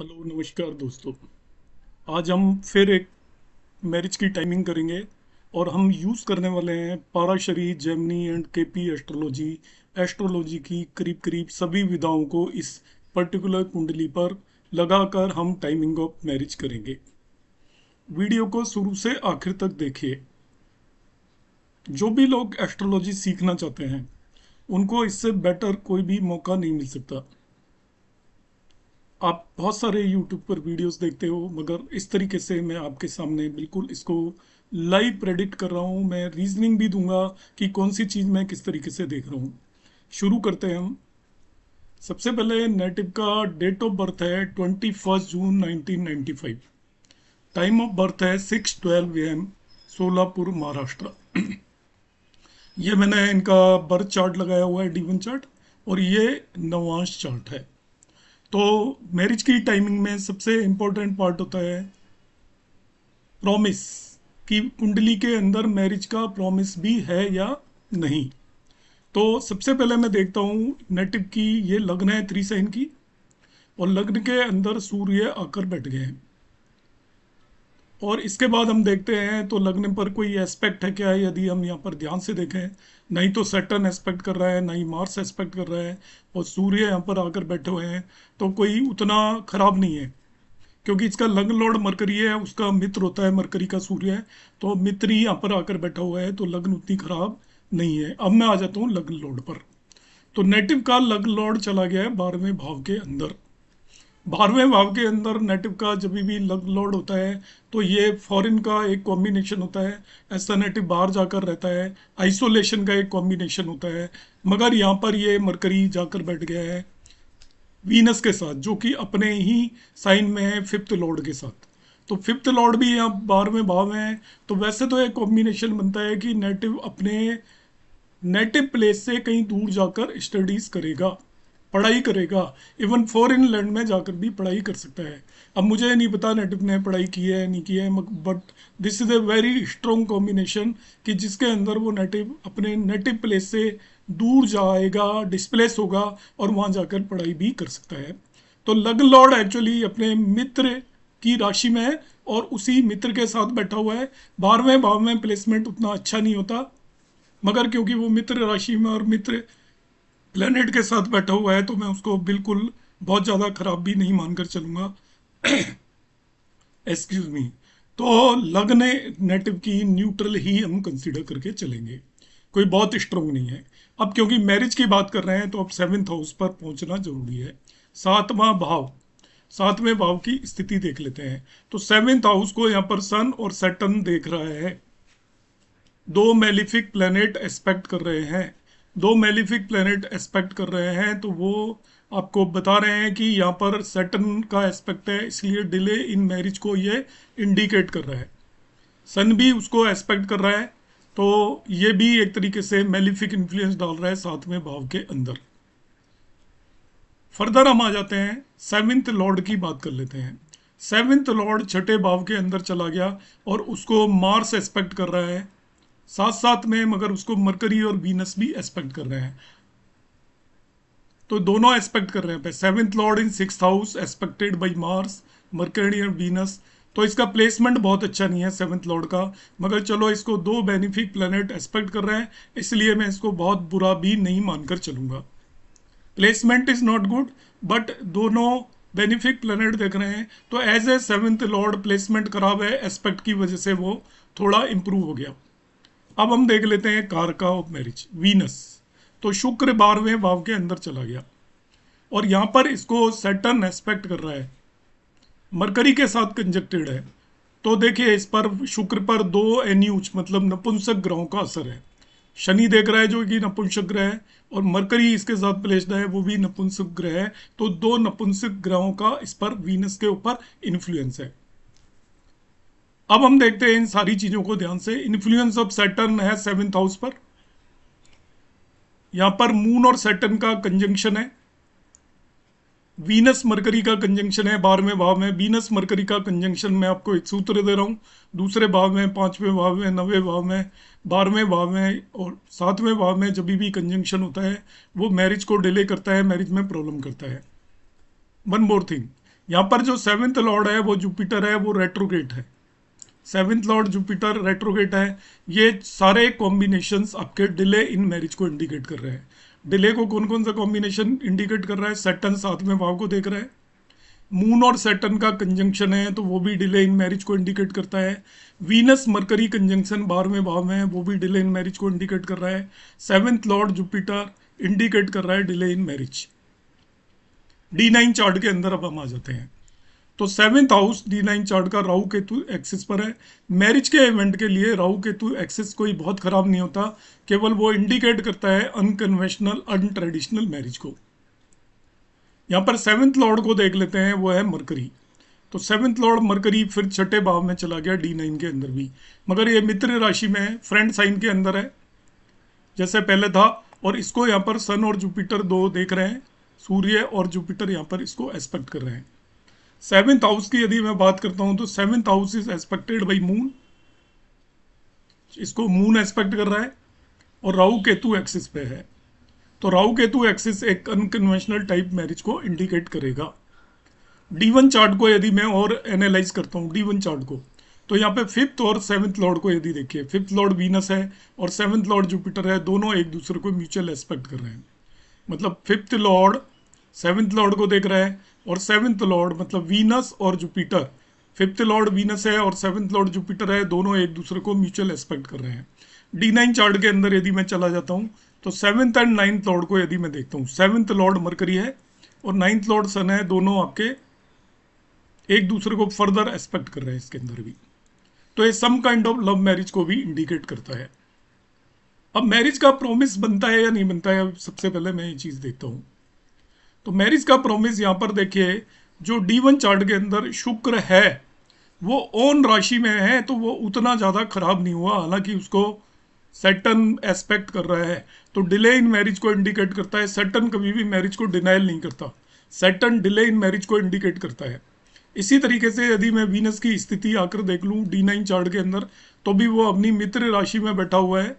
hello नमस्कार दोस्तों आज हम फिर एक मैरिज की टाइमिंग करेंगे और हम यूज़ करने वाले हैं Parashari Jaimini and K P astrology astrology की करीब करीब सभी विधाओं को इस पर्टिकुलर कुंडली पर लगाकर हम टाइमिंग ऑफ मैरिज करेंगे वीडियो को शुरू से आखिर तक देखिए जो भी लोग एस्ट्रोलॉजी सीखना चाहते हैं उनको इससे बेटर कोई भी मौका नहीं मिल सकता आप बहुत सारे यूट्यूब पर वीडियोस देखते हो मगर इस तरीके से मैं आपके सामने बिल्कुल इसको लाइव प्रेडिक्ट कर रहा हूँ मैं रीजनिंग भी दूंगा कि कौन सी चीज़ मैं किस तरीके से देख रहा हूँ शुरू करते हैं हम सबसे पहले नेटिव का डेट ऑफ बर्थ है twenty first June 1995 time of birth है six twelve AM Solapur Maharashtra ये मैंने इनका बर्थ चार्ट लगाया हुआ है डीवन चार्ट और ये नवांश चार्ट है तो मैरिज की टाइमिंग में सबसे इम्पोर्टेंट पार्ट होता है प्रॉमिस कि कुंडली के अंदर मैरिज का प्रॉमिस भी है या नहीं तो सबसे पहले मैं देखता हूँ नेटिव की ये लग्न है थ्री साइन की और लग्न के अंदर सूर्य आकर बैठ गए हैं और इसके बाद हम देखते हैं तो लग्न पर कोई एस्पेक्ट है क्या यदि हम यहाँ पर ध्यान से देखें नहीं तो सेटन एस्पेक्ट कर रहा है नहीं मार्स एस्पेक्ट कर रहा है और सूर्य यहाँ पर आकर बैठे हुए हैं तो कोई उतना खराब नहीं है क्योंकि इसका लग्न लॉर्ड मरकरी है उसका मित्र होता है मरकरी का सूर्य है तो मित्र ही यहाँ पर आकर बैठा हुआ है तो लग्न उतनी खराब नहीं है अब मैं आ जाता हूँ लग्न लॉर्ड पर तो नेटिव का लग्न लॉर्ड चला गया है बारहवें भाव के अंदर बारहवें भाव के अंदर नेटिव का जब भी लॉर्ड होता है तो ये फॉरेन का एक कॉम्बिनेशन होता है ऐसा नेटिव बाहर जाकर रहता है आइसोलेशन का एक कॉम्बिनेशन होता है मगर यहाँ पर ये मरकरी जाकर बैठ गया है वीनस के साथ जो कि अपने ही साइन में है फिफ्थ लॉर्ड के साथ तो फिफ्थ लॉर्ड भी यहाँ बारहवें भाव हैं तो वैसे तो एक कॉम्बिनेशन बनता है कि नेटिव अपने नेटिव प्लेस से कहीं दूर जाकर स्टडीज़ करेगा पढ़ाई करेगा इवन फॉरेन लैंड में जाकर भी पढ़ाई कर सकता है अब मुझे नहीं पता नेटिव ने पढ़ाई की है नहीं की है but this is a very strong combination कि जिसके अंदर वो नेटिव अपने नेटिव प्लेस से दूर जाएगा डिस्प्लेस होगा और वहाँ जाकर पढ़ाई भी कर सकता है तो लग लॉर्ड एक्चुअली अपने मित्र की राशि में है और उसी मित्र के साथ बैठा हुआ है बारहवें भाव में प्लेसमेंट उतना अच्छा नहीं होता मगर क्योंकि वो मित्र राशि में और मित्र प्लानट के साथ बैठा हुआ है तो मैं उसको बिल्कुल बहुत ज़्यादा ख़राब भी नहीं मानकर चलूँगा एक्सक्यूज मी तो लगने नेटिव की न्यूट्रल ही हम कंसिडर करके चलेंगे कोई बहुत स्ट्रोंग नहीं है अब क्योंकि मैरिज की बात कर रहे हैं तो अब सेवन्थ हाउस पर पहुंचना जरूरी है सातवां भाव सातवें भाव की स्थिति देख लेते हैं तो सेवेंथ हाउस को यहाँ पर सन और सेटन देख रहा है दो मेलिफिक प्लेनेट एक्सपेक्ट कर रहे हैं दो मेलिफिक प्लेनेट एस्पेक्ट कर रहे हैं तो वो आपको बता रहे हैं कि यहाँ पर सेटन का एस्पेक्ट है इसलिए डिले इन मैरिज को ये इंडिकेट कर रहा है सन भी उसको एस्पेक्ट कर रहा है तो ये भी एक तरीके से मेलिफिक इन्फ्लुएंस डाल रहा है साथ में भाव के अंदर फर्दर हम आ जाते हैं सेवन्थ लॉर्ड की बात कर लेते हैं सेवन्थ लॉर्ड छठे भाव के अंदर चला गया और उसको मार्स एस्पेक्ट कर रहा है साथ साथ में मगर उसको मरकरी और वीनस भी एस्पेक्ट कर रहे हैं तो दोनों एस्पेक्ट कर रहे हैं seventh lord in six house aspected by Mars Mercury और वीनस तो इसका प्लेसमेंट बहुत अच्छा नहीं है सेवन्थ लॉर्ड का मगर चलो इसको दो बेनिफिक प्लेनेट एस्पेक्ट कर रहे हैं इसलिए मैं इसको बहुत बुरा भी नहीं मानकर चलूंगा placement is not good but दोनों बेनिफिक प्लेनेट देख रहे हैं तो as a seventh lord placement खराब है एस्पेक्ट की वजह से वो थोड़ा इम्प्रूव हो गया अब हम देख लेते हैं कारका ऑफ मैरिज वीनस तो शुक्र बारहवें भाव के अंदर चला गया और यहाँ पर इसको सेटन एस्पेक्ट कर रहा है मरकरी के साथ कंजक्टेड है तो देखिए इस पर शुक्र पर दो एन्यूच मतलब नपुंसक ग्रहों का असर है शनि देख रहा है जो कि नपुंसक ग्रह है और मरकरी इसके साथ प्लेस्ड है वो भी नपुंसक ग्रह है तो दो नपुंसक ग्रहों का इस पर वीनस के ऊपर इन्फ्लुएंस है अब हम देखते हैं इन सारी चीजों को ध्यान से इन्फ्लुएंस ऑफ सैटर्न है सेवेंथ हाउस पर यहां पर मून और सैटर्न का कंजंक्शन है वीनस मरकरी का कंजंक्शन है बारहवें भाव में वीनस मरकरी का कंजंक्शन मैं आपको एक सूत्र दे रहा हूँ दूसरे भाव में पांचवें भाव में नवे भाव में बारहवें भाव में और सातवें भाव में जब भी कंजंक्शन होता है वो मैरिज को डिले करता है मैरिज में प्रॉब्लम करता है वन मोर थिंग यहाँ पर जो सेवेंथ लॉर्ड है वो जुपिटर है वो रेट्रोग्रेट है सेवेंथ लॉर्ड जुपिटर रेट्रोगेट है ये सारे कॉम्बिनेशन आपके डिले इन मैरिज को इंडिकेट कर रहे हैं डिले को कौन कौन सा कॉम्बिनेशन इंडिकेट कर रहा है सेटन साथ में भाव को देख रहा है मून और सेटन का कंजंक्शन है तो वो भी डिले इन मैरिज को इंडिकेट करता है वीनस मरकरी कंजंक्शन बारहवें भाव में है वो भी डिले इन मैरिज को इंडिकेट कर रहा है सेवेंथ लॉर्ड जुपिटर इंडिकेट कर रहा है delay in marriage D nine chart के अंदर अब हम आ जाते हैं तो seventh house D nine chart का राहु केतु एक्सेस पर है मैरिज के इवेंट के लिए राहु केतु एक्सेस कोई बहुत ख़राब नहीं होता केवल वो इंडिकेट करता है अनकन्वेंशनल अनट्रेडिशनल मैरिज को यहाँ पर सेवेंथ लॉर्ड को देख लेते हैं वो है मरकरी तो सेवन्थ लॉर्ड मरकरी फिर छठे भाव में चला गया डी नाइन के अंदर भी मगर ये मित्र राशि में है फ्रेंड साइन के अंदर है जैसे पहले था और इसको यहाँ पर सन और जुपिटर दो देख रहे हैं सूर्य और जुपिटर यहाँ पर इसको एस्पेक्ट कर रहे हैं सेवेंथ हाउस की यदि मैं बात करता हूं तो seventh house is expected by Moon इसको मून एक्सपेक्ट कर रहा है और राहु केतु एक्सिस पे है तो राहु केतु एक्सिस एक अनकन्वेंशनल टाइप मैरिज को इंडिकेट करेगा डी वन चार्ट को यदि मैं और एनालाइज करता हूँ डी वन चार्ट को तो यहाँ पे फिफ्थ और सेवन्थ लॉर्ड को यदि देखिए फिफ्थ लॉर्ड वीनस है और सेवन्थ लॉर्ड जुपिटर है दोनों एक दूसरे को म्यूचुअल एस्पेक्ट कर रहे हैं मतलब फिफ्थ लॉर्ड सेवन्थ लॉर्ड को देख रहा है और सेवन्थ लॉर्ड मतलब वीनस और जुपिटर फिफ्थ लॉर्ड वीनस है और सेवन्थ लॉर्ड जुपिटर है दोनों एक दूसरे को म्यूचुअल एस्पेक्ट कर रहे हैं डी नाइन चार्ट के अंदर यदि मैं चला जाता हूँ तो सेवन्थ एंड नाइन्थ लॉर्ड को यदि मैं देखता हूँ सेवन्थ लॉर्ड मरकरी है और नाइन्थ लॉर्ड सन है दोनों आपके एक दूसरे को फर्दर एस्पेक्ट कर रहे हैं इसके अंदर भी तो ये some kind of love marriage को भी इंडिकेट करता है अब मैरिज का प्रोमिस बनता है या नहीं बनता है सबसे पहले मैं ये चीज़ देखता हूँ तो मैरिज का प्रोमिस यहाँ पर देखिए जो डी वन चार्ट के अंदर शुक्र है वो ओन राशि में है तो वो उतना ज़्यादा खराब नहीं हुआ हालांकि उसको सेटन एस्पेक्ट कर रहा है तो डिले इन मैरिज को इंडिकेट करता है सेटन कभी भी मैरिज को डिनाइल नहीं करता सेटन डिले इन मैरिज को इंडिकेट करता है इसी तरीके से यदि मैं वीनस की स्थिति आकर देख लूँ डी नाइन चार्ट के अंदर तो भी वो अपनी मित्र राशि में बैठा हुआ है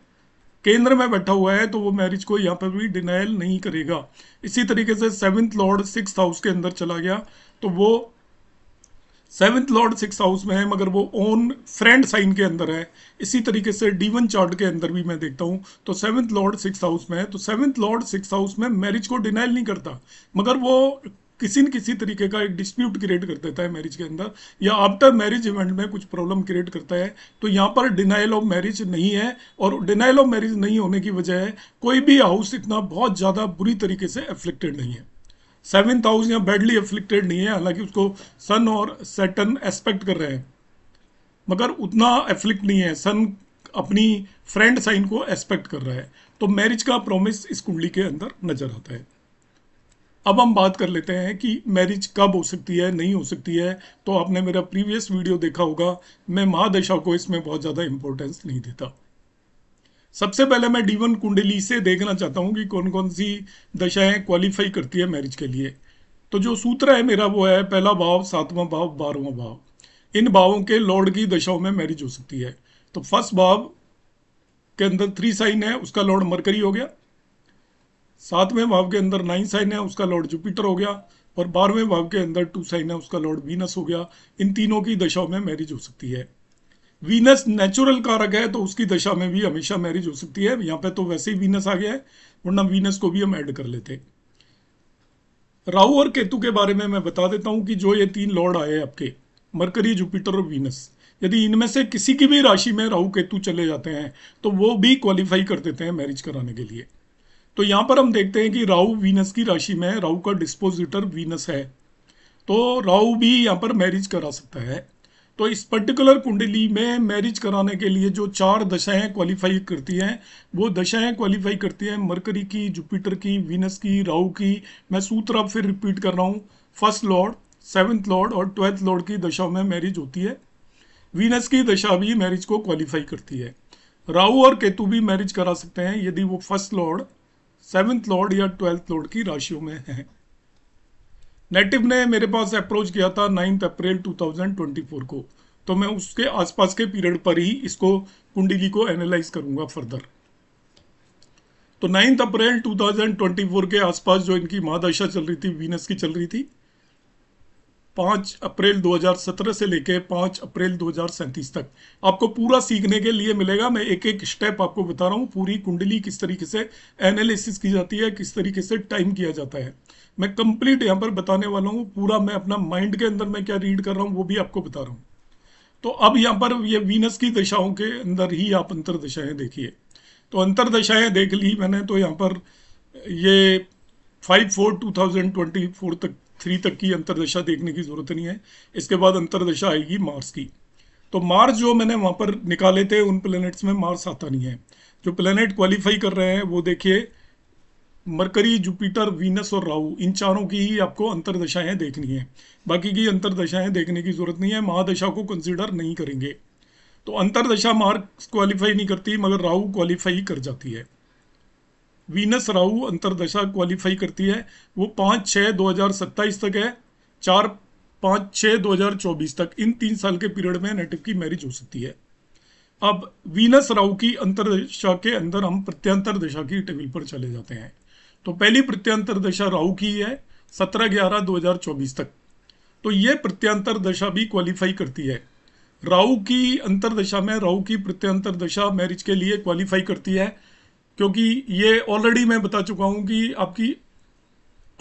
केंद्र में बैठा हुआ है तो वो मैरिज को यहाँ पर भी डिनाइल नहीं करेगा इसी तरीके से सेवन्थ लॉर्ड सिक्स हाउस के अंदर चला गया तो वो सेवन्थ लॉर्ड सिक्स हाउस में है मगर वो ओन फ्रेंड साइन के अंदर है इसी तरीके से डीवन चार्ट के अंदर भी मैं देखता हूँ तो सेवन्थ लॉर्ड सिक्स हाउस में है तो सेवन्थ लॉर्ड सिक्स हाउस में मैरिज को डिनाइल नहीं करता मगर वो किसी न किसी तरीके का एक डिस्प्यूट क्रिएट कर देता है मैरिज के अंदर या आफ्टर मैरिज इवेंट में कुछ प्रॉब्लम क्रिएट करता है तो यहाँ पर डिनाइल ऑफ मैरिज नहीं है और डिनाइल ऑफ मैरिज नहीं होने की वजह है कोई भी हाउस इतना बहुत ज़्यादा बुरी तरीके से अफ्लिक्टेड नहीं है सेवन हाउस यहाँ बैडली अफ्लिक्टेड नहीं है हालांकि उसको सन और सेटन एस्पेक्ट कर रहे हैं मगर उतना एफ्लिक्ट नहीं है सन अपनी फ्रेंड साइन को एस्पेक्ट कर रहा है तो मैरिज का प्रॉमिस इस कुंडली के अंदर नजर आता है अब हम बात कर लेते हैं कि मैरिज कब हो सकती है नहीं हो सकती है तो आपने मेरा प्रीवियस वीडियो देखा होगा मैं महादशा को इसमें बहुत ज़्यादा इंपॉर्टेंस नहीं देता सबसे पहले मैं डीवन कुंडली से देखना चाहता हूँ कि कौन कौन सी दशाएं क्वालिफाई करती है मैरिज के लिए तो जो सूत्र है मेरा वो है पहला भाव सातवां भाव बारहवा भाव इन भावों के लॉर्ड की दशाओं में मैरिज हो सकती है तो फर्स्ट भाव के अंदर थ्री साइन है उसका लॉर्ड मरकरी हो गया सातवें भाव के अंदर नाइन साइन है उसका लॉर्ड जुपिटर हो गया और बारहवें भाव के अंदर टू साइन है उसका लॉर्ड वीनस हो गया इन तीनों की दशाओं में मैरिज हो सकती है वीनस नेचुरल कारक है तो उसकी दशा में भी हमेशा मैरिज हो सकती है यहाँ पे तो वैसे ही वीनस आ गया है वरना वीनस को भी हम ऐड कर लेते राहु और केतु के बारे में मैं बता देता हूँ कि जो ये तीन लॉर्ड आए हैं आपके मरकरी जुपिटर और वीनस यदि इनमें से किसी की भी राशि में राहु केतु चले जाते हैं तो वो भी क्वालिफाई कर देते हैं मैरिज कराने के लिए तो यहाँ पर हम देखते हैं कि राहु वीनस की राशि में है राहु का डिस्पोजिटर वीनस है तो राहु भी यहाँ पर मैरिज करा सकता है तो इस पर्टिकुलर कुंडली में मैरिज कराने के लिए जो चार दशाएं क्वालिफाई करती हैं वो दशाएं क्वालिफाई करती हैं मरकरी की जुपिटर की वीनस की राहु की मैं सूत्र अब फिर रिपीट कर रहा हूँ फर्स्ट लॉर्ड सेवन्थ लॉर्ड और ट्वेल्थ लॉर्ड की दशाओं में मैरिज होती है वीनस की दशा भी मैरिज को क्वालिफाई करती है राहु और केतु भी मैरिज करा सकते हैं यदि वो फर्स्ट लॉर्ड सेवेंथ लॉर्ड या ट्वेल्थ लॉर्ड की राशियों में है नेटिव ने मेरे पास अप्रोच किया था नाइन्थ अप्रैल 2024 को तो मैं उसके आसपास के पीरियड पर ही इसको कुंडली को एनालाइज करूंगा फर्दर तो नाइन्थ अप्रैल 2024 के आसपास जो इनकी महादशा चल रही थी वीनस की चल रही थी पाँच अप्रैल 2017 से लेकर पाँच अप्रैल दो तक आपको पूरा सीखने के लिए मिलेगा मैं एक एक स्टेप आपको बता रहा हूँ पूरी कुंडली किस तरीके से एनालिसिस की जाती है किस तरीके से टाइम किया जाता है मैं कंप्लीट यहाँ पर बताने वाला हूँ पूरा मैं अपना माइंड के अंदर मैं क्या रीड कर रहा हूँ वो भी आपको बता रहा हूँ तो अब यहाँ पर ये वीनस की दशाओं के अंदर ही आप अंतर दशाएं देखिए तो अंतर दशाएं देख ली मैंने तो यहाँ पर ये five four two thousand twenty four तक थ्री तक की अंतरदशा देखने की ज़रूरत नहीं है इसके बाद अंतरदशा आएगी मार्स की तो मार्स जो मैंने वहाँ पर निकाले थे उन प्लैनेट्स में मार्स आता नहीं है जो प्लैनेट क्वालिफाई कर रहे हैं वो देखिए मरकरी जुपिटर वीनस और राहु इन चारों की ही आपको अंतरदशाएं देखनी है बाकी की अंतरदशाएं देखने की ज़रूरत नहीं है महादशा को कंसिडर नहीं करेंगे तो अंतरदशा मार्क्स क्वालिफाई नहीं करती मगर राहु क्वालिफाई कर जाती है वीनस राहु अंतरदशा क्वालिफाई करती है वो पाँच छः दो हज़ार सत्ताईस तक है चार पाँच छः दो हज़ार चौबीस तक इन तीन साल के पीरियड में नेटिव की मैरिज हो सकती है अब वीनस राहु की अंतरदशा के अंदर हम प्रत्यंतर दशा की टेबल पर चले जाते हैं तो पहली प्रत्यंतर दशा राहु की है सत्रह ग्यारह दो हज़ार चौबीस तक तो ये प्रत्यंतर दशा भी क्वालिफाई करती है राहु की अंतरदशा में राहु की प्रत्यंतर दशा मैरिज के लिए क्वालिफाई करती है क्योंकि ये ऑलरेडी मैं बता चुका हूँ कि आपकी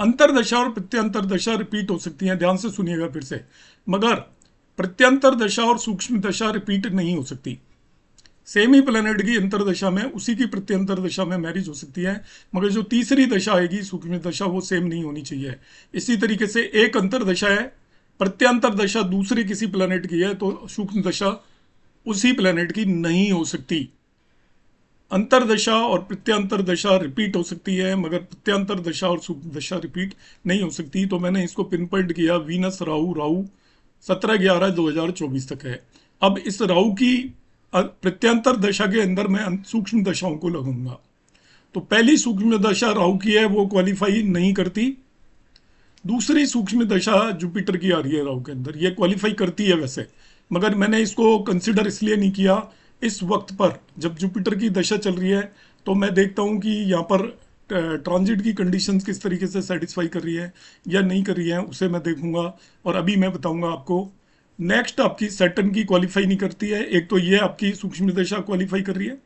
अंतरदशा और प्रत्यंतर दशा रिपीट हो सकती है ध्यान से सुनिएगा फिर से मगर प्रत्यंतर दशा और सूक्ष्म दशा रिपीट नहीं हो सकती सेम ही प्लेनेट की अंतर दशा में उसी की प्रत्यंतर दशा में मैरिज हो सकती है मगर जो तीसरी दशा आएगी सूक्ष्म दशा वो सेम नहीं होनी चाहिए इसी तरीके से एक अंतर दशा है प्रत्यंतर दशा दूसरी किसी प्लेनेट की है तो सूक्ष्म दशा उसी प्लेनेट की नहीं हो सकती अंतर दशा और प्रत्यंतर दशा रिपीट हो सकती है मगर प्रत्यंतर दशा और सुख दशा रिपीट नहीं हो सकती तो मैंने इसको पिन पॉइंट किया वीनस राहु राहु सत्रह ग्यारह दो हजार चौबीस तक है अब इस राहु की प्रत्यंतर दशा के अंदर मैं सूक्ष्म दशाओं को लगाऊंगा तो पहली सूक्ष्म दशा राहु की है वो क्वालिफाई नहीं करती दूसरी सूक्ष्म दशा जुपिटर की आ रही है राहु के अंदर ये क्वालिफाई करती है वैसे मगर मैंने इसको कंसिडर इसलिए नहीं किया इस वक्त पर जब जुपिटर की दशा चल रही है तो मैं देखता हूँ कि यहाँ पर ट्रांजिट की कंडीशंस किस तरीके से सेटिस्फाई कर रही है या नहीं कर रही है उसे मैं देखूंगा और अभी मैं बताऊंगा आपको नेक्स्ट आपकी सेटन की क्वालिफाई नहीं करती है एक तो ये आपकी सूक्ष्म दशा क्वालिफाई कर रही है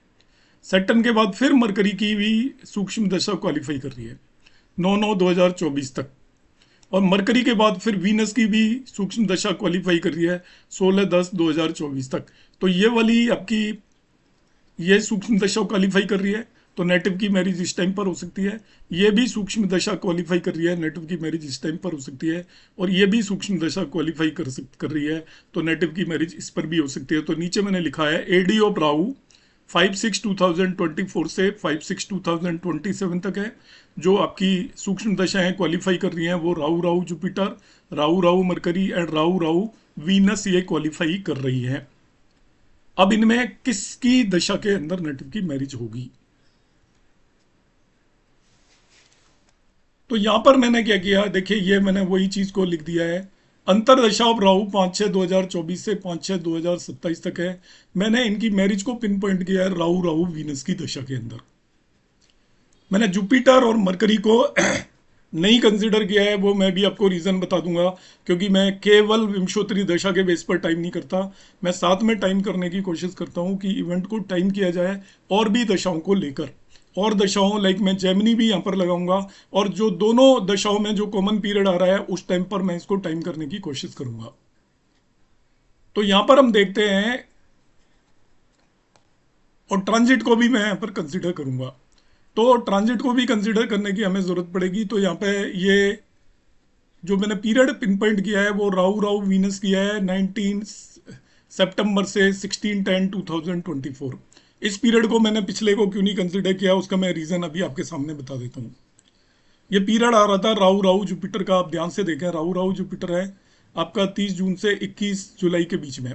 सेटन के बाद फिर मरकरी की भी सूक्ष्म दशा क्वालिफाई कर रही है नौ नौ दो हजार चौबीस तक और मरकरी के बाद फिर वीनस की भी सूक्ष्म दशा क्वालिफाई कर रही है सोलह दस दो हजार चौबीस तक तो ये वाली आपकी ये सूक्ष्म दशा क्वालिफाई कर रही है तो नेटिव की मैरिज इस टाइम पर हो सकती है ये भी सूक्ष्म दशा क्वालिफाई कर रही है नेटिव की मैरिज इस टाइम पर हो सकती है और ये भी सूक्ष्म दशा क्वालिफाई कर सक कर रही है तो नेटिव की मैरिज इस पर भी हो सकती है तो नीचे मैंने लिखा है A D of Rahu five six two thousand twenty four से five six two thousand twenty seven तक है जो आपकी सूक्ष्म दशाएं क्वालिफाई कर रही हैं वो Rahu Rahu Jupiter Rahu Rahu Mercury and Rahu Rahu Venus ये क्वालिफाई कर रही है अब इनमें किसकी दशा के अंदर नेटिव की मैरिज होगी तो यहां पर मैंने क्या किया देखिए ये मैंने वही चीज को लिख दिया है अंतरदशा ऑफ राहु पांच छह दो हज़ार चौबीस से पांच छह दो हज़ार सत्ताईस तक है मैंने इनकी मैरिज को पिन पॉइंट किया है राहु राहु वीनस की दशा के अंदर मैंने जुपिटर और मरकरी को नहीं कंसिडर किया है वो मैं भी आपको रीज़न बता दूंगा क्योंकि मैं केवल विमशोत्री दशा के बेस पर टाइम नहीं करता मैं साथ में टाइम करने की कोशिश करता हूँ कि इवेंट को टाइम किया जाए और भी दशाओं को लेकर और दशाओं लाइक मैं जेमिनी भी यहाँ पर लगाऊंगा और जो दोनों दशाओं में जो कॉमन पीरियड आ रहा है उस टाइम पर मैं इसको टाइम करने की कोशिश करूंगा तो यहां पर हम देखते हैं और ट्रांजिट को भी मैं यहां पर कंसिडर करूंगा तो ट्रांजिट को भी कंसिडर करने की हमें ज़रूरत पड़ेगी तो यहाँ पे ये जो मैंने पीरियड पिन पॉइंट किया है वो राहु राहु वीनस किया है 19 सितंबर से 16 टेन 2024 इस पीरियड को मैंने पिछले को क्यों नहीं कंसिडर किया उसका मैं रीज़न अभी आपके सामने बता देता हूँ ये पीरियड आ रहा था राहु राहु जुपिटर का आप ध्यान से देखें राहु राहु जुपिटर है आपका 30 जून से 21 जुलाई के बीच में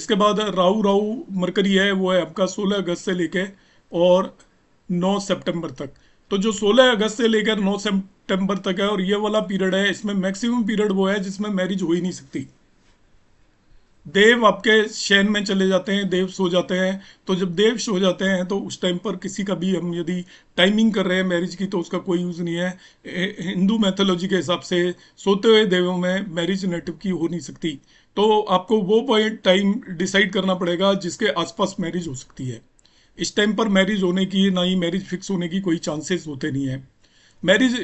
इसके बाद राहु राहु मरकरी है वो है आपका 16 अगस्त से लेके और 9 सितंबर तक तो जो 16 अगस्त से लेकर 9 सितंबर तक है और ये वाला पीरियड है इसमें मैक्सिमम पीरियड वो है जिसमें मैरिज हो ही नहीं सकती देव आपके शयन में चले जाते हैं देव सो जाते हैं तो जब देव सो जाते हैं तो उस टाइम पर किसी का भी हम यदि टाइमिंग कर रहे हैं मैरिज की तो उसका कोई यूज़ नहीं है हिंदू मैथोलॉजी के हिसाब से सोते हुए देवों में मैरिज नेटिव की हो नहीं सकती तो आपको वो पॉइंट टाइम डिसाइड करना पड़ेगा जिसके आसपास मैरिज हो सकती है इस टाइम पर मैरिज होने की ना ही मैरिज फिक्स होने की कोई चांसेस होते नहीं है मैरिज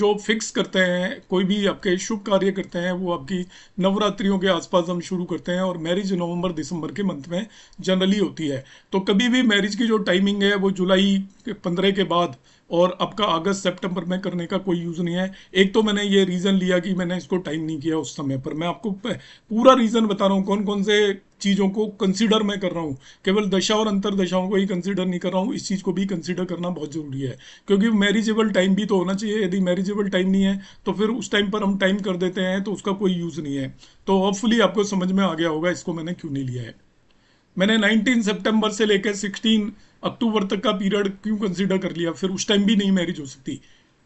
जो फिक्स करते हैं कोई भी आपके शुभ कार्य करते हैं वो आपकी नवरात्रियों के आसपास हम शुरू करते हैं और मैरिज नवंबर दिसंबर के मंथ में जनरली होती है तो कभी भी मैरिज की जो टाइमिंग है वो जुलाई पंद्रह के बाद और आपका अगस्त सितंबर में करने का कोई यूज़ नहीं है एक तो मैंने ये रीज़न लिया कि मैंने इसको टाइम नहीं किया उस समय पर मैं आपको पूरा रीज़न बता रहा हूँ कौन कौन से चीज़ों को कंसिडर मैं कर रहा हूँ केवल दशा और अंतर दशाओं को ही कंसिडर नहीं कर रहा हूँ इस चीज़ को भी कंसिडर करना बहुत ज़रूरी है क्योंकि मैरिजेबल टाइम भी तो होना चाहिए यदि मैरिजेबल टाइम नहीं है तो फिर उस टाइम पर हम टाइम कर देते हैं तो उसका कोई यूज़ नहीं है तो होपफुली आपको समझ में आ गया होगा इसको मैंने क्यों नहीं लिया है मैंने 19 सितंबर से लेकर सिक्सटीन अक्टूबर तक का पीरियड क्यों कंसिडर कर लिया फिर उस टाइम भी नहीं मैरिज हो सकती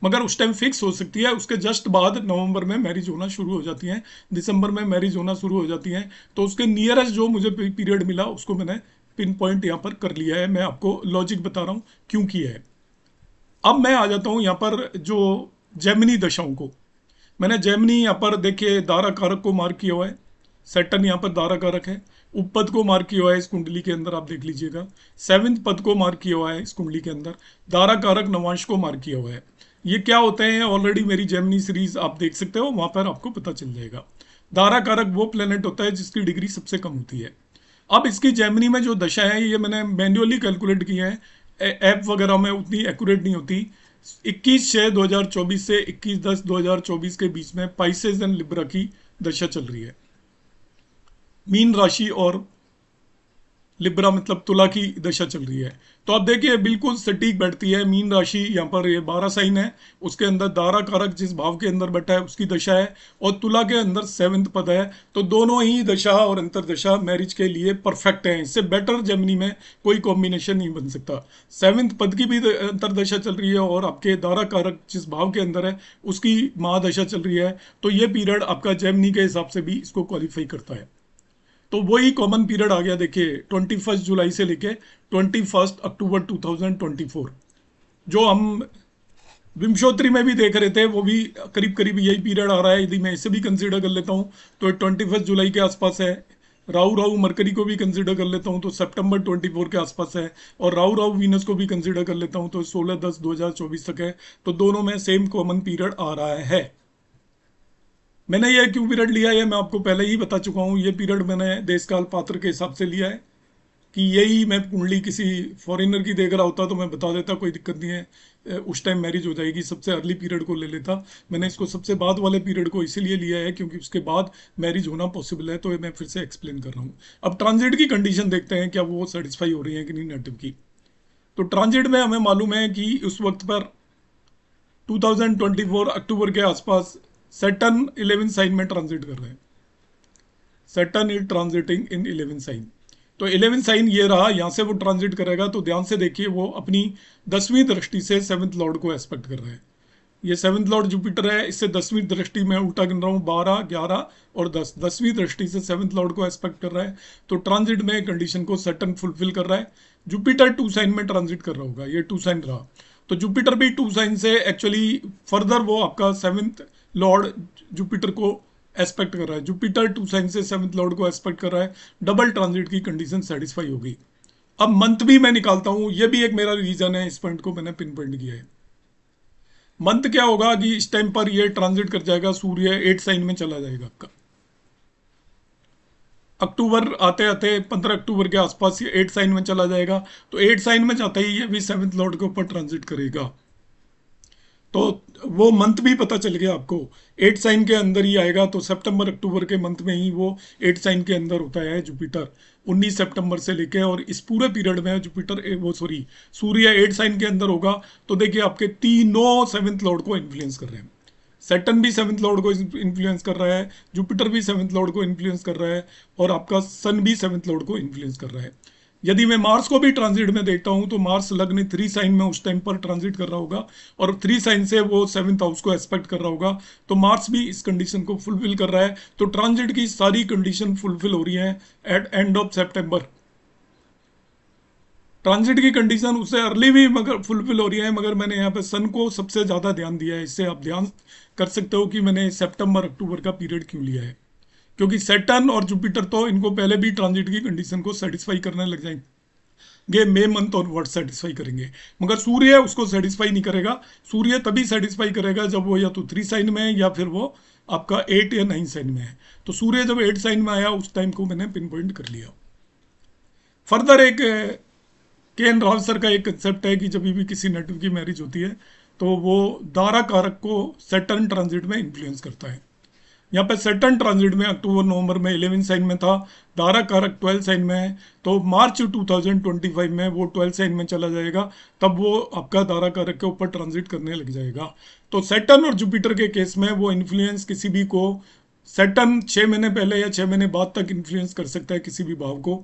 मगर उस टाइम फिक्स हो सकती है उसके जस्ट बाद नवंबर में मैरिज होना शुरू हो जाती है दिसंबर में मैरिज होना शुरू हो जाती है तो उसके नियरेस्ट जो मुझे पीरियड मिला उसको मैंने पिन पॉइंट यहाँ पर कर लिया है मैं आपको लॉजिक बता रहा हूँ क्यों किया है अब मैं आ जाता हूँ यहाँ पर जो जैमिनी दशाओं को मैंने जैमिनी यहाँ पर देखिए दारा कारक को मार्क किया हुआ है सेटन यहाँ पर दारा कारक है उपपद को मार्क किया हुआ है इस कुंडली के अंदर आप देख लीजिएगा सेवंथ पद को मार्क किया हुआ है इस कुंडली के अंदर दारा कारक नवांश को मार्क किया हुआ है ये क्या होते हैं ऑलरेडी मेरी जेमनी सीरीज आप देख सकते हो वहां पर आपको पता चल जाएगा दारा कारक वो प्लेनेट होता है जिसकी डिग्री सबसे कम होती है अब इसकी जेमनी में जो दशा है ये मैंने मैन्युअली कैलकुलेट की है ऐप वगैरह में उतनी एक्यूरेट नहीं होती 21 छः 2024 से 21 दस 2024 के बीच में पाइसेज एंड लिब्रा की दशा चल रही है मीन राशि और लिब्रा मतलब तुला की दशा चल रही है तो आप देखिए बिल्कुल सटीक बैठती है मीन राशि यहाँ पर ये बारह साइन है उसके अंदर दारा कारक जिस भाव के अंदर बैठा है उसकी दशा है और तुला के अंदर सेवंथ पद है तो दोनों ही दशा और अंतरदशा मैरिज के लिए परफेक्ट है इससे बेटर जमनी में कोई कॉम्बिनेशन नहीं बन सकता सेवंथ पद की भी अंतरदशा चल रही है और आपके दारा कारक जिस भाव के अंदर है उसकी महादशा चल रही है तो ये पीरियड आपका जैमनी के हिसाब से भी इसको क्वालिफाई करता है तो वही कॉमन पीरियड आ गया देखिए ट्वेंटी फर्स्ट जुलाई से लेके twenty first October two thousand twenty four जो हम विमशोत्री में भी देख रहे थे वो भी करीब करीब यही पीरियड आ रहा है यदि मैं इसे भी कंसिडर कर लेता हूँ तो ट्वेंटी फर्स्ट जुलाई के आसपास है राहु राहु मरकरी को भी कंसिडर कर लेता हूँ तो सितंबर 24 के आसपास है और राहु राहु वीनस को भी कंसिडर कर लेता हूँ तो 16 दस 2024 तक है तो दोनों में सेम कॉमन पीरियड आ रहा है मैंने ये क्यों पीरियड लिया है मैं आपको पहले ही बता चुका हूँ ये पीरियड मैंने देशकाल पात्र के हिसाब से लिया है कि यही मैं कुंडली किसी फॉरेनर की देख रहा होता तो मैं बता देता कोई दिक्कत नहीं है उस टाइम मैरिज हो जाएगी सबसे अर्ली पीरियड को ले लेता मैंने इसको सबसे बाद वाले पीरियड को इसीलिए लिया है क्योंकि उसके बाद मैरिज होना पॉसिबल है तो मैं फिर से एक्सप्लेन कर रहा हूँ अब ट्रांजिट की कंडीशन देखते हैं क्या वो सेटिस्फाई हो रही है कि नहीं नेटिव की तो ट्रांजिट में हमें मालूम है कि उस वक्त पर 2024 अक्टूबर के आसपास सटन इलेवन साइन में ट्रांजिट कर रहे हैं Saturn is transiting in eleven sign तो इलेवन साइन ये रहा यहां से वो ट्रांजिट करेगा तो ध्यान से देखिए वो अपनी दसवीं दृष्टि से सेवंथ लॉर्ड को एक्सपेक्ट कर रहे हैं ये सेवंथ लॉर्ड जुपिटर है इससे दसवीं दृष्टि में उल्टा गिन रहा हूँ बारह ग्यारह और दस दसवीं दृष्टि से सेवंथ लॉर्ड को एक्सपेक्ट कर रहा है तो ट्रांजिट में कंडीशन को सटन फुलफिल कर रहा है जुपिटर टू साइन में ट्रांजिट कर रहा होगा ये टू साइन रहा तो जुपिटर भी टू साइन से एक्चुअली फर्दर वो आपका सेवंथ लॉर्ड जुपिटर को एस्पेक्ट कर रहा है जुपिटर टू साइन से सेवंथ लॉर्ड को एस्पेक्ट कर रहा है डबल ट्रांजिट की कंडीशन सेटिस्फाई होगी अब मंथ भी मैं निकालता हूं यह भी एक मेरा रीजन है इस पॉइंट को मैंने पिन पॉइंट किया है मंथ क्या होगा कि इस टाइम पर यह ट्रांजिट कर जाएगा सूर्य एट साइन में चला जाएगा आपका अक्टूबर आते आते पंद्रह अक्टूबर के आसपास ये एट साइन में चला जाएगा तो एट साइन में जाते ही ये भी सेवन्थ लॉर्ड के ऊपर ट्रांजिट करेगा वो मंथ भी पता चल गया आपको एट साइन के अंदर ही आएगा तो सितंबर अक्टूबर के मंथ में ही वो एट साइन के अंदर होता है जुपिटर 19 सितंबर से लेके और इस पूरे पीरियड में जुपिटर वो सॉरी सूर्य एट साइन के अंदर होगा तो देखिए आपके तीनों सेवेंथ लॉर्ड को इन्फ्लुएंस कर रहे हैं सेटन भी सेवंथ लॉर्ड को इन्फ्लुएंस कर रहा है जुपिटर भी सेवंथ लॉर्ड को इन्फ्लुएंस कर रहा है और आपका सन भी सेवंथ लॉर्ड को इन्फ्लुएंस कर रहा है यदि मैं मार्स को भी ट्रांजिट में देखता हूं तो मार्स लग्न थ्री साइन में उस टाइम पर ट्रांजिट कर रहा होगा और थ्री साइन से वो सेवंथ हाउस को एक्सपेक्ट कर रहा होगा तो मार्स भी इस कंडीशन को फुलफिल कर रहा है तो ट्रांजिट की सारी कंडीशन फुलफिल हो रही है at end of September transit की कंडीशन उससे अर्ली भी मगर फुलफिल हो रही है मगर मैंने यहाँ पे सन को सबसे ज़्यादा ध्यान दिया है इससे आप ध्यान कर सकते हो कि मैंने सितंबर अक्टूबर का पीरियड क्यों लिया है क्योंकि सेटर्न और जुपिटर तो इनको पहले भी ट्रांजिट की कंडीशन को सेटिस्फाई करने लग जाएंगे मे मंथ और वर्ड सेटिस्फाई करेंगे मगर सूर्य उसको सेटिस्फाई नहीं करेगा सूर्य तभी सेटिस्फाई करेगा जब वो या तो थ्री साइन में है या फिर वो आपका एट या नाइन साइन में है तो सूर्य जब एट साइन में आया उस टाइम को मैंने पिन पॉइंट कर लिया फर्दर एक के एन राव सर का एक कंसेप्ट है कि जब भी किसी नेटिव की मैरिज होती है तो वो दारा कारक को सेटर्न ट्रांजिट में इन्फ्लुएंस करता है यहाँ पे सेटन ट्रांजिट में अक्टूबर नवंबर में इलेवन साइन में था दारा कारक ट्वेल्थ साइन में है तो मार्च 2025 में वो ट्वेल्थ साइन में चला जाएगा तब वो आपका दारा कारक के ऊपर ट्रांजिट करने लग जाएगा तो सेटन और जुपिटर के केस में वो इन्फ्लुएंस किसी भी को सेटन छः महीने पहले या छः महीने बाद तक इन्फ्लुएंस कर सकता है किसी भी भाव को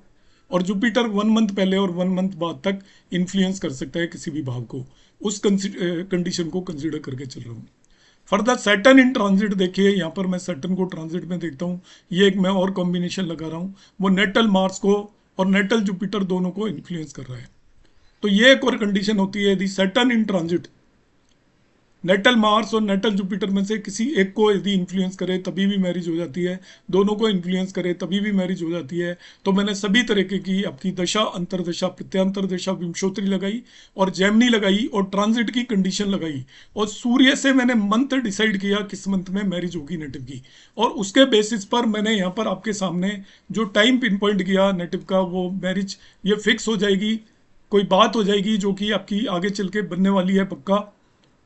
और जुपिटर वन मंथ पहले और वन मंथ बाद तक इन्फ्लुएंस कर सकता है किसी भी भाव को उस कंडीशन को कंसिडर करके चल रहा हूँ फर्दर सेटन इन ट्रांजिट देखिए यहाँ पर मैं सेटन को ट्रांजिट में देखता हूँ ये एक मैं और कॉम्बिनेशन लगा रहा हूँ वो नेटल मार्स को और नेटल जुपिटर दोनों को इन्फ्लुएंस कर रहा है तो ये एक और कंडीशन होती है यदि Saturn in transit natal Mars और नेटल जुपिटर में से किसी एक को यदि इन्फ्लुएंस करे तभी भी मैरिज हो जाती है दोनों को इन्फ्लुएंस करे तभी भी मैरिज हो जाती है तो मैंने सभी तरीके की आपकी दशा अंतरदशा प्रत्यंतर दशा विमशोत्री लगाई और जैमनी लगाई और ट्रांजिट की कंडीशन लगाई और सूर्य से मैंने मंथ डिसाइड किया किस मंथ में मैरिज होगी नेटिव की और उसके बेसिस पर मैंने यहाँ पर आपके सामने जो टाइम पिन पॉइंट किया नेटिव का वो मैरिज ये फिक्स हो जाएगी कोई बात हो जाएगी जो कि आपकी आगे चल के बनने वाली है पक्का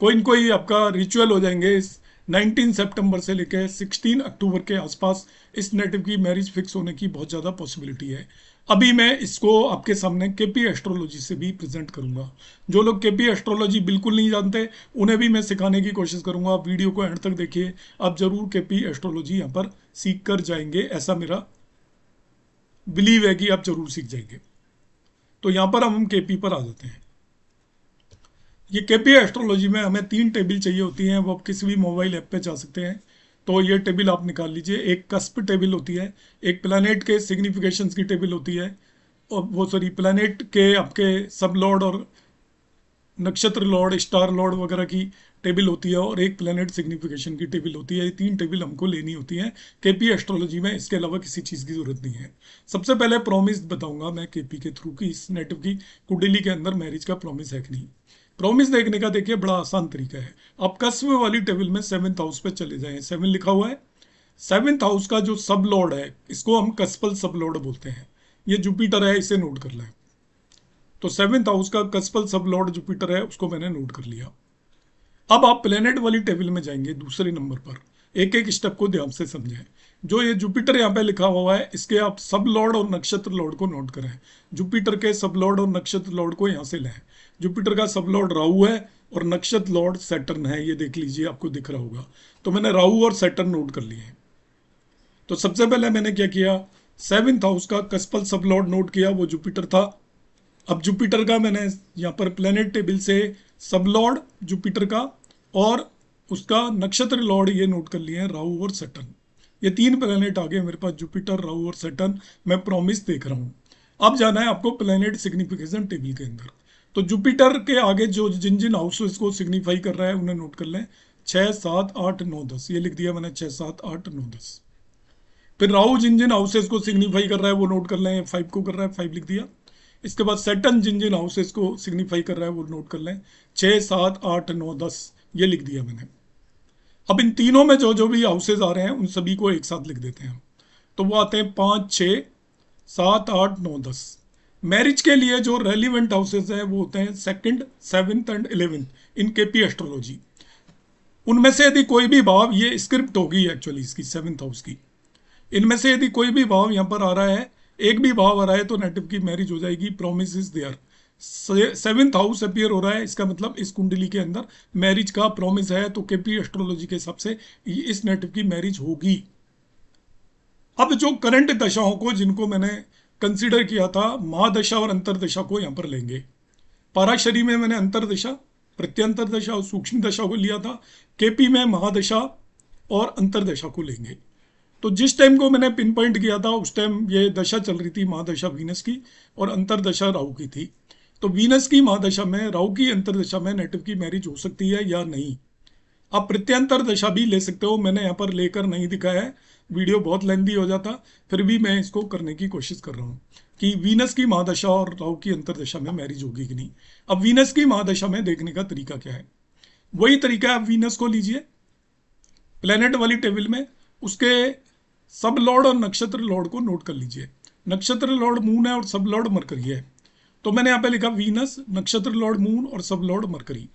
कोई न कोई आपका रिचुअल हो जाएंगे इस 19 सितंबर से लेकर 16 अक्टूबर के आसपास इस नेटिव की मैरिज फिक्स होने की बहुत ज़्यादा पॉसिबिलिटी है अभी मैं इसको आपके सामने के पी एस्ट्रोलॉजी से भी प्रेजेंट करूंगा जो लोग के पी एस्ट्रोलॉजी बिल्कुल नहीं जानते उन्हें भी मैं सिखाने की कोशिश करूंगा आप वीडियो को एंड तक देखिए आप ज़रूर के पी एस्ट्रोलॉजी यहाँ पर सीख कर जाएंगे ऐसा मेरा बिलीव है कि आप ज़रूर सीख जाएंगे तो यहाँ पर हम के पी पर आ जाते हैं ये के पी एस्ट्रोलॉजी में हमें तीन टेबल चाहिए होती हैं वो आप किसी भी मोबाइल ऐप पे जा सकते हैं तो ये टेबल आप निकाल लीजिए एक कस्प टेबल होती है एक प्लानट के सिग्निफिकेशन की टेबल होती है और वो सॉरी प्लानट के आपके सब लॉर्ड और नक्षत्र लॉर्ड स्टार लॉर्ड वगैरह की टेबल होती है और एक प्लानट सिग्निफिकेशन की टेबल होती है ये तीन टेबल हमको लेनी होती है के पी एस्ट्रोलॉजी में इसके अलावा किसी चीज़ की ज़रूरत नहीं है सबसे पहले प्रॉमिस बताऊंगा मैं के पी के थ्रू की इस नेटिव की कुंडली के अंदर मैरिज का प्रॉमिस है कि नहीं प्रॉमिस देखने का देखिए बड़ा आसान तरीका है आप कस्व वाली टेबल में सेवंथ हाउस पे चले जाए सेवन लिखा हुआ है सेवेंथ हाउस का जो सब लॉर्ड है इसको हम कस्पल सब लॉर्ड बोलते हैं ये जुपिटर है इसे नोट कर लें तो सेवन्थ हाउस का कस्पल सब लॉर्ड जुपिटर है उसको मैंने नोट कर लिया अब आप प्लेनेट वाली टेबल में जाएंगे दूसरे नंबर पर एक एक स्टेप को ध्यान से समझें जो ये जुपिटर यहाँ पे लिखा हुआ है इसके आप सब लॉर्ड और नक्षत्र लॉर्ड को नोट करें जुपिटर के सब लॉर्ड और नक्षत्र लॉर्ड को यहाँ से लें जुपिटर का सब लॉर्ड राहु है और नक्षत्र लॉर्ड सैटर्न है ये देख लीजिए आपको दिख रहा होगा तो मैंने राहु और सैटर्न नोट कर लिए तो सबसे पहले मैंने क्या किया सेवन हाउस का कस्पल सब लॉर्ड नोट किया वो जुपिटर था अब जुपिटर का मैंने यहाँ पर प्लेनेट टेबल से सब लॉर्ड जुपिटर का और उसका नक्षत्र लॉर्ड ये नोट कर लिए हैं राहु और सटन ये तीन प्लेनेट आ गए मेरे पास जुपिटर राहु और सटन मैं प्रॉमिस देख रहा हूँ अब जाना है आपको प्लेनेट सिग्निफिकेशन टेबल के अंदर तो जुपिटर के आगे जो जिन जिन हाउसेस को सिग्निफाई कर रहा है उन्हें नोट कर लें छः सात आठ नौ दस ये लिख दिया मैंने छह सात आठ नौ दस फिर राहु जिन जिन हाउसेस को सिग्निफाई कर रहा है वो नोट कर लें फाइव को कर रहा है फाइव लिख दिया इसके बाद सेटन जिन जिन हाउसेस को सिग्निफाई कर रहा है वो नोट कर लें छ सात आठ नौ दस ये लिख दिया मैंने अब इन तीनों में जो जो भी हाउसेज आ रहे हैं उन सभी को एक साथ लिख देते हैं तो वो आते हैं पाँच छ सात आठ नौ दस मैरिज के लिए जो रेलिवेंट हाउसेज है वो होते हैं second seventh and eleventh in K P astrology उनमें से यदि कोई भी भाव ये स्क्रिप्ट होगी एक्चुअली इसकी सेवेंथ हाउस की इनमें से यदि कोई भी भाव यहाँ पर आ रहा है एक भी भाव आ रहा है तो नेटिव की मैरिज हो जाएगी promise is there seventh house appear हो रहा है इसका मतलब इस कुंडली के अंदर मैरिज का प्रॉमिस है तो के पी एस्ट्रोलॉजी के हिसाब से इस नेटिव की मैरिज होगी अब जो करंट दशाओं को जिनको मैंने कंसीडर किया था महादशा और अंतरदशा को यहाँ पर लेंगे पाराशरी में मैंने अंतरदशा प्रत्यंतर दशा और सूक्ष्म दशा को लिया था केपी में महादशा और अंतरदशा को लेंगे तो जिस टाइम को मैंने पिन पॉइंट किया था उस टाइम ये दशा चल रही थी महादशा वीनस की और अंतरदशा राहु की थी तो वीनस की महादशा में राहु की अंतरदशा में नेटिव की मैरिज हो सकती है या नहीं आप प्रत्यंतर दशा भी ले सकते हो मैंने यहाँ पर लेकर नहीं दिखाया है वीडियो बहुत लेंदी हो जाता फिर भी मैं इसको करने की कोशिश कर रहा हूँ कि वीनस की महादशा और राहु की अंतरदशा में मैरिज होगी कि नहीं अब वीनस की महादशा में देखने का तरीका क्या है वही तरीका आप वीनस को लीजिए प्लेनेट वाली टेबल में उसके सब लॉर्ड और नक्षत्र लॉर्ड को नोट कर लीजिए नक्षत्र लॉर्ड मून है और सब लॉर्ड मरकरी है तो मैंने यहाँ पे लिखा वीनस नक्षत्र लॉर्ड मून और सब लॉर्ड मरकरी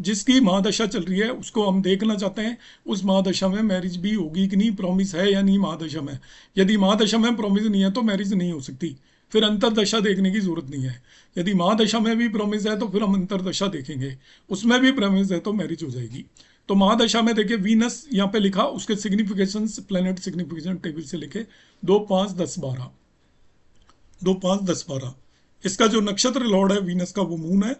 जिसकी महादशा चल रही है उसको हम देखना चाहते हैं उस महादशा में मैरिज भी होगी कि नहीं प्रॉमिस है या नहीं महादशा में यदि महादशा में प्रॉमिस नहीं है तो मैरिज नहीं हो सकती फिर अंतरदशा देखने की जरूरत नहीं है यदि महादशा में भी प्रॉमिस है तो फिर हम अंतरदशा देखेंगे उसमें भी प्रॉमिस है तो मैरिज हो जाएगी तो महादशा में देखिए वीनस यहाँ पे लिखा उसके सिग्निफिकेशन प्लेनेट सिग्निफिकेशन टेबल से लिखे दो पाँच दस बारह दो पाँच दस बारह इसका जो नक्षत्र लॉर्ड है वीनस का वो मून है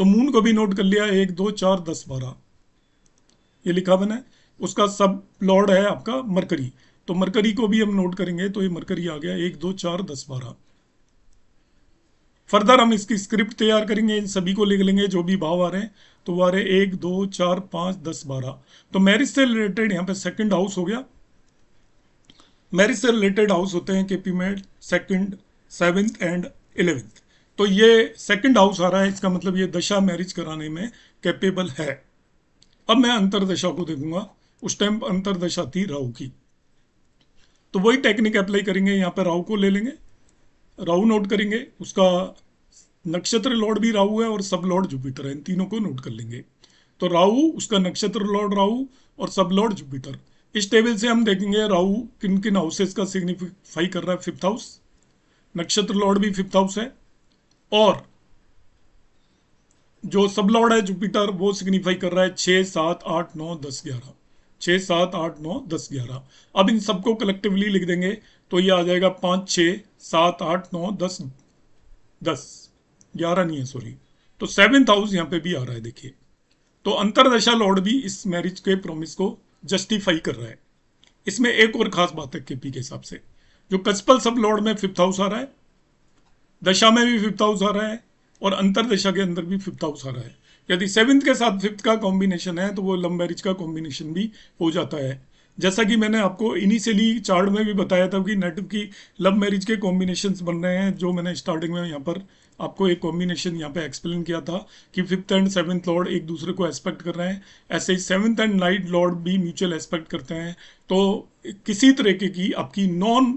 तो मून को भी नोट कर लिया एक दो चार दस बारह ये लिखा बना है उसका सब लॉर्ड है आपका मरकरी तो मरकरी को भी हम नोट करेंगे तो ये मरकरी आ गया एक दो चार दस बारह फर्दर हम इसकी स्क्रिप्ट तैयार करेंगे इन सभी को लिख लेंगे जो भी भाव आ रहे हैं तो वो आ रहे एक दो चार पांच दस बारह तो मैरिज से रिलेटेड यहाँ पे सेकंड हाउस हो गया मैरिज से रिलेटेड हाउस होते हैं KP second seventh and eleventh तो ये सेकंड हाउस आ रहा है इसका मतलब ये दशा मैरिज कराने में कैपेबल है अब मैं अंतरदशा को देखूंगा उस टाइम अंतरदशा थी राहु की तो वही टेक्निक अप्लाई करेंगे यहां पर राहु को ले लेंगे राहु नोट करेंगे उसका नक्षत्र लॉर्ड भी राहु है और सब लॉर्ड जुपिटर है इन तीनों को नोट कर लेंगे तो राहु उसका नक्षत्र लॉर्ड राहु और सब लॉर्ड जुपिटर इस टेबल से हम देखेंगे राहु किन किन हाउसेस का सिग्निफाई कर रहा है फिफ्थ हाउस नक्षत्र लॉर्ड भी फिफ्थ हाउस है और जो सब लॉर्ड है जुपिटर वो सिग्निफाई कर रहा है छ सात आठ नौ दस ग्यारह छह सात आठ नौ दस ग्यारह अब इन सबको कलेक्टिवली लिख देंगे तो ये आ जाएगा पांच छ सात आठ नौ दस दस ग्यारह नहीं है सॉरी तो सेवेंथ हाउस यहां पे भी आ रहा है देखिए तो अंतरदशा लॉर्ड भी इस मैरिज के प्रोमिस को जस्टिफाई कर रहा है इसमें एक और खास बात है केपी के हिसाब से जो कचपल सब लॉर्ड में फिफ्थ हाउस आ रहा है दशा में भी फिफ्थ हाउस आ रहा है और अंतर दशा के अंदर भी फिफ्थ हाउस आ रहा है यदि सेवन्थ के साथ फिफ्थ का कॉम्बिनेशन है तो वो लव मैरिज का कॉम्बिनेशन भी हो जाता है जैसा कि मैंने आपको इनिशियली चार्ट में भी बताया था कि नेटिव की लव मैरिज के कॉम्बिनेशन बन रहे हैं जो मैंने स्टार्टिंग में यहाँ पर आपको एक कॉम्बिनेशन यहाँ पे एक्सप्लेन किया था कि फिफ्थ एंड सेवन्थ लॉर्ड एक दूसरे को एक्सपेक्ट कर रहे हैं ऐसे ही सेवन्थ एंड नाइट लॉर्ड भी म्यूचुअल एक्सपेक्ट करते हैं तो किसी तरीके की आपकी नॉन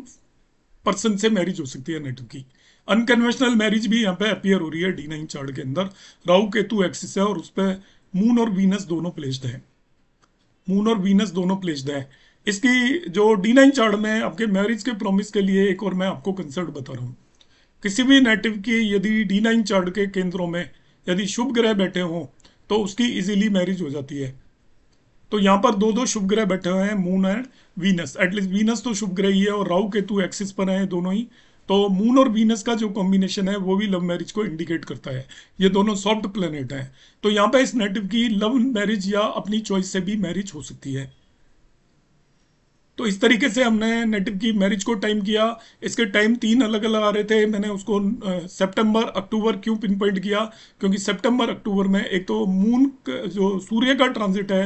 पर्सन से मैरिज हो सकती है नेटिव की अनकन्वेंशनल मैरिज भी यहाँ पे अपियर हो रही है डी नाइन चार्ट के अंदर राहु केतु एक्सिस है और उस पर मून और वीनस दोनों प्लेस्ड है मून और वीनस दोनों प्लेस्ड है इसकी जो डी नाइन चार्ट में आपके मैरिज के प्रॉमिस के लिए एक और मैं आपको कंसर्ट बता रहा हूँ किसी भी नेटिव की यदि डी नाइन चार्ट के केंद्रों में यदि शुभ ग्रह बैठे हों तो उसकी इजीली मैरिज हो जाती है तो यहाँ पर दो दो शुभ ग्रह बैठे हुए हैं Moon and Venus at least Venus तो शुभ ग्रह ही है और राहु केतु एक्सिस पर है दोनों ही तो मून और वीनस का जो कॉम्बिनेशन है वो भी लव मैरिज को इंडिकेट करता है ये दोनों सॉफ्ट प्लेनेट हैं तो यहाँ पे इस नेटिव की लव मैरिज या अपनी चॉइस से भी मैरिज हो सकती है तो इस तरीके से हमने नेटिव की मैरिज को टाइम किया इसके टाइम तीन अलग अलग आ रहे थे मैंने उसको सितंबर अक्टूबर क्यों पिन पॉइंट किया क्योंकि सितंबर अक्टूबर में एक तो मून जो सूर्य का ट्रांजिट है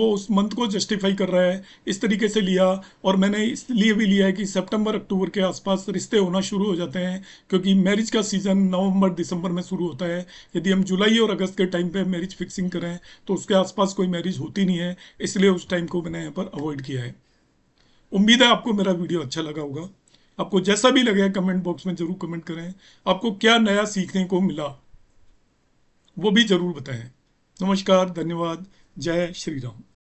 वो उस मंथ को जस्टिफाई कर रहा है इस तरीके से लिया और मैंने इसलिए भी लिया है कि सेप्टेम्बर अक्टूबर के आसपास रिश्ते होना शुरू हो जाते हैं क्योंकि मैरिज का सीज़न नवम्बर दिसंबर में शुरू होता है यदि हम जुलाई और अगस्त के टाइम पर मैरिज फिक्सिंग करें तो उसके आसपास कोई मैरिज होती नहीं है इसलिए उस टाइम को मैंने यहाँ पर अवॉइड किया है उम्मीद है आपको मेरा वीडियो अच्छा लगा होगा आपको जैसा भी लगे कमेंट बॉक्स में ज़रूर कमेंट करें आपको क्या नया सीखने को मिला वो भी ज़रूर बताएं नमस्कार धन्यवाद जय श्री राम